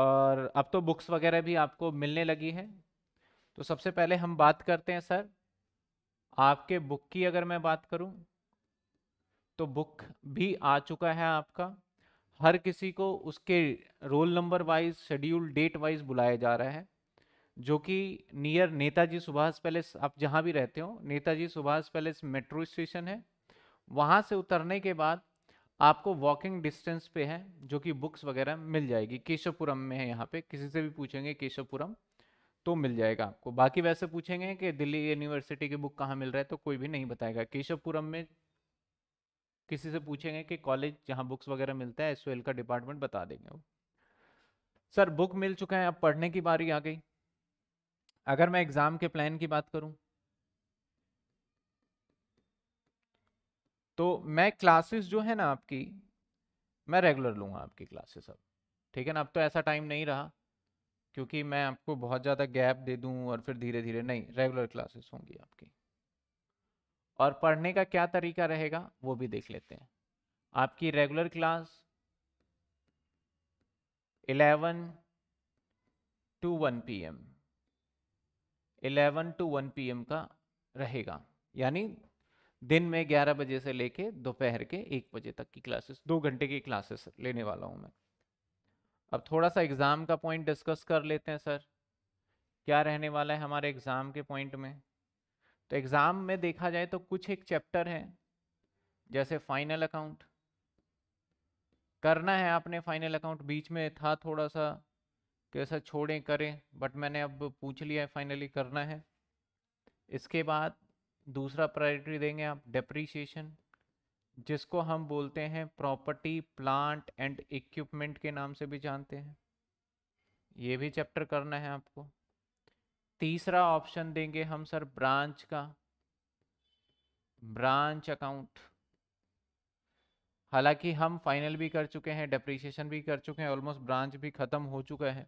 और अब तो बुक्स वगैरह भी आपको मिलने लगी है तो सबसे पहले हम बात करते हैं सर आपके बुक की अगर मैं बात करूं तो बुक भी आ चुका है आपका हर किसी को उसके roll number wise schedule date wise बुलाया जा रहा है जो कि नियर नेताजी सुभाष पैलेस आप जहाँ भी रहते हो Netaji Subhash palace metro station है वहाँ से उतरने के बाद आपको वॉकिंग डिस्टेंस पे है जो कि बुक्स वगैरह मिल जाएगी केशवपुरम में है यहाँ पे किसी से भी पूछेंगे केशवपुरम तो मिल जाएगा आपको बाकी वैसे पूछेंगे कि दिल्ली यूनिवर्सिटी की बुक कहाँ मिल रहा है तो कोई भी नहीं बताएगा केशवपुरम में किसी से पूछेंगे कि कॉलेज जहाँ बुक्स वगैरह मिलता है एस का डिपार्टमेंट बता देंगे वो सर बुक मिल चुका है अब पढ़ने की बारी आ गई अगर मैं एग्ज़ाम के प्लान की बात करूँ तो मैं क्लासेस जो है ना आपकी मैं रेगुलर लूँगा आपकी क्लासेस अब ठीक है ना अब तो ऐसा टाइम नहीं रहा क्योंकि मैं आपको बहुत ज़्यादा गैप दे दूँ और फिर धीरे धीरे नहीं रेगुलर क्लासेस होंगी आपकी और पढ़ने का क्या तरीका रहेगा वो भी देख लेते हैं आपकी regular class eleven to one P M eleven to one P M का रहेगा यानी दिन में 11 बजे से लेके दोपहर के एक बजे तक की क्लासेस दो घंटे की क्लासेस लेने वाला हूँ मैं अब थोड़ा सा एग्ज़ाम का पॉइंट डिस्कस कर लेते हैं सर क्या रहने वाला है हमारे एग्ज़ाम के पॉइंट में तो एग्ज़ाम में देखा जाए तो कुछ एक चैप्टर है जैसे फाइनल अकाउंट करना है आपने फाइनल अकाउंट बीच में था थोड़ा सा कैसा छोड़ें करें बट मैंने अब पूछ लिया है फाइनली करना है इसके बाद दूसरा प्रायोरिटी देंगे आप डेप्रीशिएशन जिसको हम बोलते हैं प्रॉपर्टी प्लांट एंड इक्विपमेंट के नाम से भी जानते हैं ये भी चैप्टर करना है आपको तीसरा ऑप्शन देंगे हम सर ब्रांच का ब्रांच अकाउंट हालांकि हम फाइनल भी कर चुके हैं डेप्रीशिएशन भी कर चुके हैं ऑलमोस्ट ब्रांच भी ख़त्म हो चुका है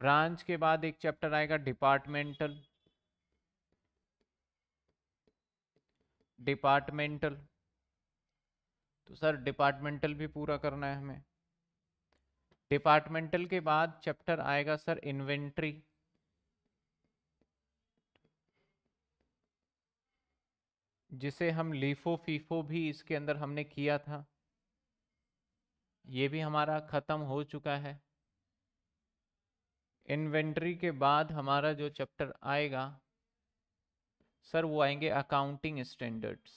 ब्रांच के बाद एक चैप्टर आएगा डिपार्टमेंटल डिपार्टमेंटल तो सर डिपार्टमेंटल भी पूरा करना है हमें डिपार्टमेंटल के बाद चैप्टर आएगा सर इन्वेंट्री जिसे हम लीफो फीफो भी इसके अंदर हमने किया था ये भी हमारा ख़त्म हो चुका है इन्वेंट्री के बाद हमारा जो चैप्टर आएगा सर वो आएंगे अकाउंटिंग स्टैंडर्ड्स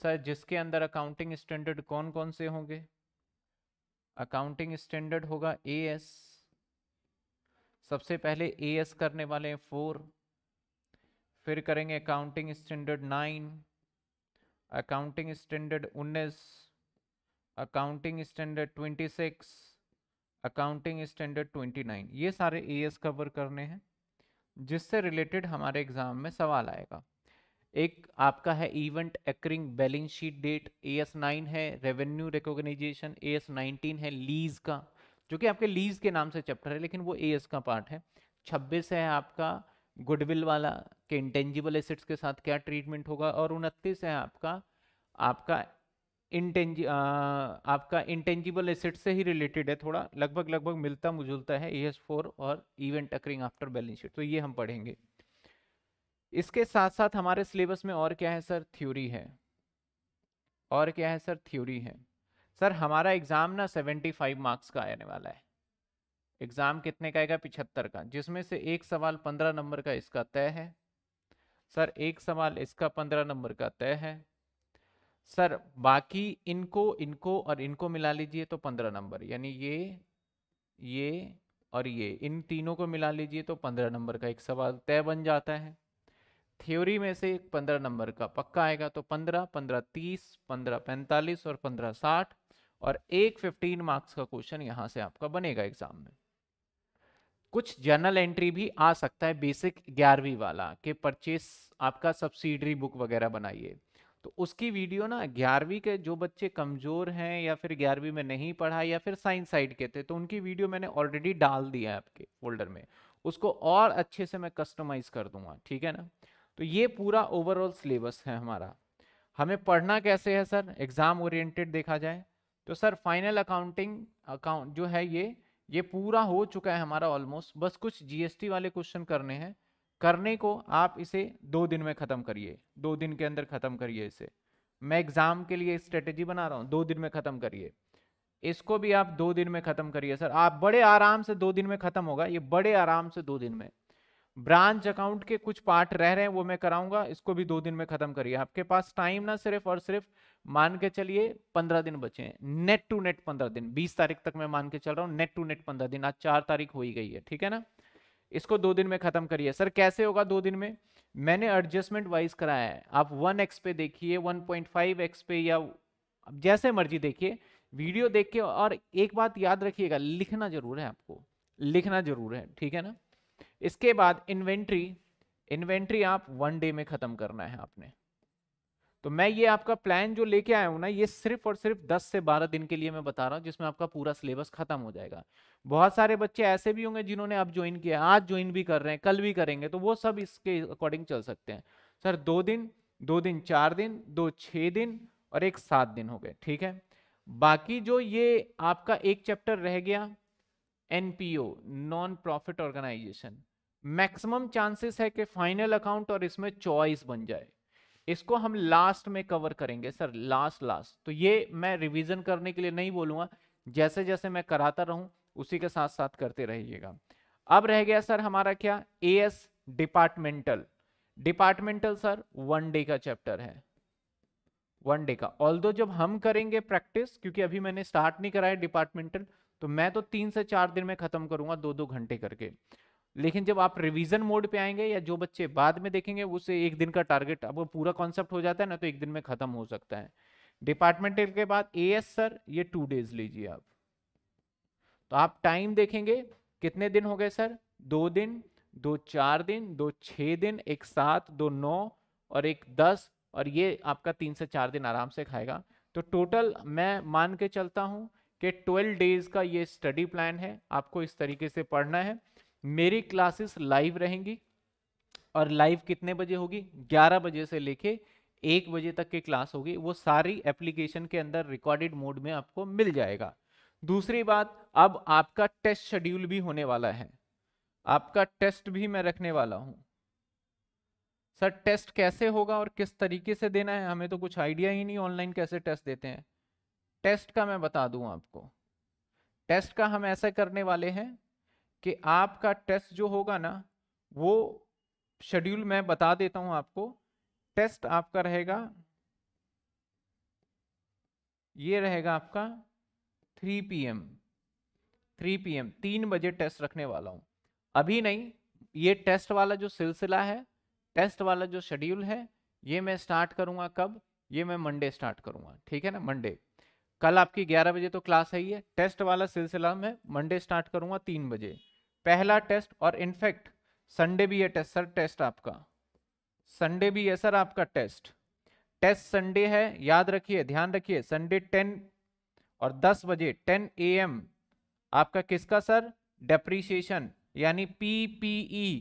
सर जिसके अंदर अकाउंटिंग स्टैंडर्ड कौन कौन से होंगे अकाउंटिंग स्टैंडर्ड होगा ए एस सबसे पहले ए एस करने वाले हैं फोर फिर करेंगे accounting standard nine accounting standard उन्नीस accounting standard twenty six accounting standard twenty nine ये सारे ए एस कवर करने हैं जिससे रिलेटेड हमारे एग्जाम में सवाल आएगा एक आपका है event occurring balance sheet date A S nine है revenue recognition A S nineteen है लीज का जो कि आपके लीज के नाम से चैप्टर है लेकिन वो ए एस का पार्ट है छब्बीस है आपका गुडविल वाला के इंटेंजिबल एसिड्स के साथ क्या ट्रीटमेंट होगा और उनतीस है आपका आपका इंटेंज आपका इंटेंजिबल एसेट से ही रिलेटेड है थोड़ा लगभग लगभग मिलता मुझुलता है ए फोर और event occurring after balance sheet तो ये हम पढ़ेंगे इसके साथ साथ हमारे सिलेबस में और क्या है सर थ्योरी है और क्या है सर थ्योरी है सर हमारा एग्ज़ाम ना सेवेंटी फाइव मार्क्स का आने वाला है एग्ज़ाम कितने का आएगा पिछहत्तर का जिसमें से एक सवाल पंद्रह नंबर का इसका तय है सर एक सवाल इसका पंद्रह नंबर का तय है सर बाकी इनको इनको और इनको मिला लीजिए तो पंद्रह नंबर यानी ये ये और ये इन तीनों को मिला लीजिए तो पंद्रह नंबर का एक सवाल तय बन जाता है थ्योरी में से एक पंद्रह नंबर का पक्का आएगा तो पंद्रह पंद्रह तीस पंद्रह पैंतालीस और पंद्रह साठ और एक फिफ्टीन मार्क्स का क्वेश्चन यहाँ से आपका बनेगा एग्जाम में कुछ जर्नल एंट्री भी आ सकता है बेसिक ग्यारहवीं वाला के परचेस आपका सब्सिडरी बुक वगैरह बनाइए तो उसकी वीडियो ना ग्यारहवीं के जो बच्चे कमज़ोर हैं या फिर ग्यारहवीं में नहीं पढ़ा या फिर साइंस साइड के थे तो उनकी वीडियो मैंने ऑलरेडी डाल दिया है आपके फोल्डर में उसको और अच्छे से मैं कस्टमाइज़ कर दूंगा ठीक है ना तो ये पूरा ओवरऑल सिलेबस है हमारा हमें पढ़ना कैसे है सर एग्ज़ाम ओरिएंटेड देखा जाए तो सर फाइनल अकाउंटिंग अकाउंट जो है ये ये पूरा हो चुका है हमारा ऑलमोस्ट बस कुछ जीएसटी वाले क्वेश्चन करने हैं करने को आप इसे दो दिन में ख़त्म करिए दो दिन के अंदर ख़त्म करिए इसे मैं एग्ज़ाम के लिए स्ट्रेटेजी बना रहा हूँ दो दिन में ख़त्म करिए इसको भी आप दो दिन में ख़त्म करिए सर आप बड़े आराम से दो दिन में ख़त्म होगा ये बड़े आराम से दो दिन में ब्रांच अकाउंट के कुछ पार्ट रह रहे हैं वो मैं कराऊंगा इसको भी दो दिन में ख़त्म करिए आपके पास टाइम ना सिर्फ और सिर्फ मान के चलिए पंद्रह दिन बचे हैं नेट टू नेट पंद्रह दिन बीस तारीख तक मैं मान के चल रहा हूँ नेट टू नेट पंद्रह दिन आज चार तारीख हो ही गई है ठीक है ना इसको दो दिन में ख़त्म करिए सर कैसे होगा दो दिन में मैंने एडजस्टमेंट वाइज कराया है आप वन एक्स पे देखिए वन पॉइंट फाइव एक्स पे या जैसे मर्जी देखिए वीडियो देख के और एक बात याद रखिएगा लिखना ज़रूर है आपको लिखना ज़रूर है ठीक है ना इसके बाद इन्वेंट्री इन्वेंट्री आप वन डे में ख़त्म करना है आपने तो मैं ये आपका प्लान जो लेके आया हूँ ना ये सिर्फ और सिर्फ 10 से 12 दिन के लिए मैं बता रहा हूँ जिसमें आपका पूरा सिलेबस खत्म हो जाएगा बहुत सारे बच्चे ऐसे भी होंगे जिन्होंने अब ज्वाइन किया आज ज्वाइन भी कर रहे हैं कल भी करेंगे तो वो सब इसके अकॉर्डिंग चल सकते हैं सर दो दिन दो दिन चार दिन दो छः दिन और एक सात दिन हो गए ठीक है बाकी जो ये आपका एक चैप्टर रह गया an non profit organisation maximum chances है कि फाइनल अकाउंट और इसमें चॉइस बन जाए इसको हम लास्ट में कवर करेंगे सर लास्ट लास्ट तो ये मैं रिवीजन करने के लिए नहीं बोलूंगा जैसे जैसे मैं कराता रहूं उसी के साथ साथ करते रहिएगा अब रह गया सर हमारा क्या A S departmental departmental sir one day का चैप्टर है वन डे का ऑल जब हम करेंगे प्रैक्टिस क्योंकि अभी मैंने स्टार्ट नहीं कराया डिपार्टमेंटल तो मैं तो तीन से चार दिन में खत्म करूंगा दो दो घंटे करके लेकिन जब आप रिवीजन मोड पे आएंगे या जो बच्चे बाद में देखेंगे उसे एक दिन का टारगेट अब पूरा कॉन्सेप्ट हो जाता है ना तो एक दिन में खत्म हो सकता है डिपार्टमेंटल के बाद ए सर ये टू डेज लीजिए आप तो आप टाइम देखेंगे कितने दिन हो गए सर दो दिन दो चार दिन दो छः दिन एक सात दो नौ और एक दस और ये आपका तीन से चार दिन आराम से खाएगा तो टोटल मैं मान के चलता हूँ कि ट्वेल्व डेज का ये स्टडी प्लान है आपको इस तरीके से पढ़ना है मेरी क्लासेस लाइव रहेंगी और लाइव कितने बजे होगी 11 बजे से लेके एक बजे तक की क्लास होगी वो सारी एप्लीकेशन के अंदर रिकॉर्डेड मोड में आपको मिल जाएगा दूसरी बात अब आपका टेस्ट शेड्यूल भी होने वाला है आपका टेस्ट भी मैं रखने वाला हूँ सर टेस्ट कैसे होगा और किस तरीके से देना है हमें तो कुछ आइडिया ही नहीं ऑनलाइन कैसे टेस्ट देते हैं टेस्ट का मैं बता दूं आपको टेस्ट का हम ऐसा करने वाले हैं कि आपका टेस्ट जो होगा ना वो शेड्यूल मैं बता देता हूं आपको टेस्ट आपका रहेगा ये रहेगा आपका 3 पीएम 3 पीएम तीन बजे टेस्ट रखने वाला हूं अभी नहीं ये टेस्ट वाला जो सिलसिला है टेस्ट वाला जो शेड्यूल है ये मैं स्टार्ट करूंगा कब ये मैं मंडे स्टार्ट करूंगा ठीक है ना मंडे कल आपकी 11 बजे तो क्लास है ही है टेस्ट वाला सिलसिला मैं मंडे स्टार्ट करूंगा तीन बजे पहला टेस्ट और इनफैक्ट संडे भी है टेस्ट सर टेस्ट आपका संडे भी है सर आपका टेस्ट टेस्ट संडे है याद रखिए ध्यान रखिए संडे 10 और 10 बजे 10 एम आपका किसका सर डेप्रीशिएशन यानी पीपीई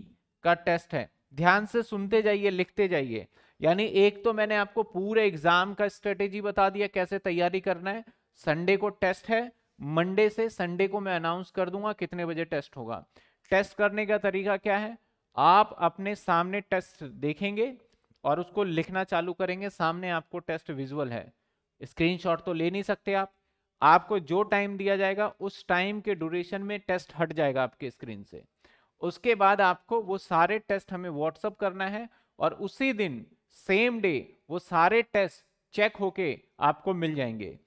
का टेस्ट है ध्यान से सुनते जाइए लिखते जाइए यानी एक तो मैंने आपको पूरे एग्जाम का स्ट्रेटेजी बता दिया कैसे तैयारी करना है संडे को टेस्ट है मंडे से संडे को मैं अनाउंस कर दूंगा कितने बजे टेस्ट होगा टेस्ट करने का तरीका क्या है आप अपने सामने टेस्ट देखेंगे और उसको लिखना चालू करेंगे सामने आपको टेस्ट विजुअल है स्क्रीनशॉट तो ले नहीं सकते आप आपको जो टाइम दिया जाएगा उस टाइम के ड्यूरेशन में टेस्ट हट जाएगा आपके स्क्रीन से उसके बाद आपको वो सारे टेस्ट हमें व्हाट्सअप करना है और उसी दिन सेम डे वो सारे टेस्ट चेक होके आपको मिल जाएंगे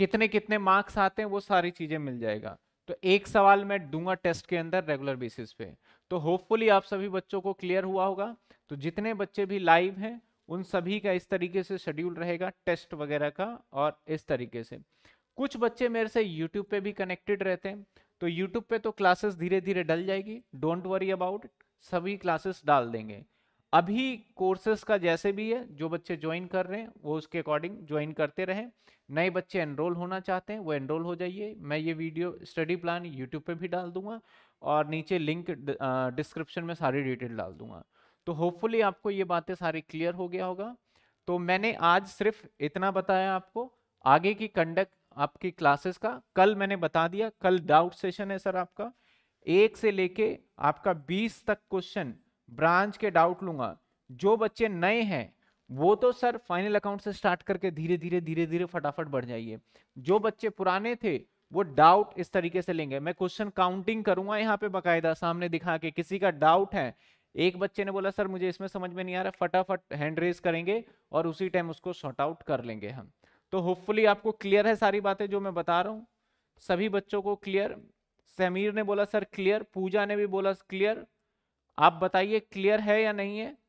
कितने कितने मार्क्स आते हैं वो सारी चीज़ें मिल जाएगा तो एक सवाल मैं दूंगा टेस्ट के अंदर रेगुलर बेसिस पे तो होपफुली आप सभी बच्चों को क्लियर हुआ होगा तो जितने बच्चे भी लाइव हैं उन सभी का इस तरीके से शेड्यूल रहेगा टेस्ट वगैरह का और इस तरीके से कुछ बच्चे मेरे से यूट्यूब पे भी कनेक्टेड रहते हैं तो यूट्यूब पे तो क्लासेस धीरे धीरे डल जाएगी डोंट वरी अबाउट सभी क्लासेस डाल देंगे अभी कोर्सेस का जैसे भी है जो बच्चे ज्वाइन कर रहे हैं वो उसके अकॉर्डिंग ज्वाइन करते रहें नए बच्चे एनरोल होना चाहते हैं वो एनरोल हो जाइए मैं ये वीडियो स्टडी प्लान यूट्यूब पे भी डाल दूंगा और नीचे लिंक डिस्क्रिप्शन में सारी डिटेल डाल दूंगा तो होपफुली आपको ये बातें सारी क्लियर हो गया होगा तो मैंने आज सिर्फ इतना बताया आपको आगे की कंडक्ट आपकी क्लासेस का कल मैंने बता दिया कल डाउट सेशन है सर आपका एक से लेके आपका बीस तक क्वेश्चन ब्रांच के डाउट लूंगा जो बच्चे नए हैं वो तो सर फाइनल अकाउंट से स्टार्ट करके धीरे धीरे धीरे धीरे फटाफट बढ़ जाइए जो बच्चे पुराने थे वो डाउट इस तरीके से लेंगे मैं क्वेश्चन काउंटिंग करूंगा यहाँ पे बकायदा सामने दिखा के किसी का डाउट है एक बच्चे ने बोला सर मुझे इसमें समझ में नहीं आ रहा फटाफट हैंड रेस करेंगे और उसी टाइम उसको शॉर्ट आउट कर लेंगे हम तो होपफुली आपको क्लियर है सारी बातें जो मैं बता रहा हूँ सभी बच्चों को क्लियर समीर ने बोला सर क्लियर पूजा ने भी बोला क्लियर आप बताइए क्लियर है या नहीं है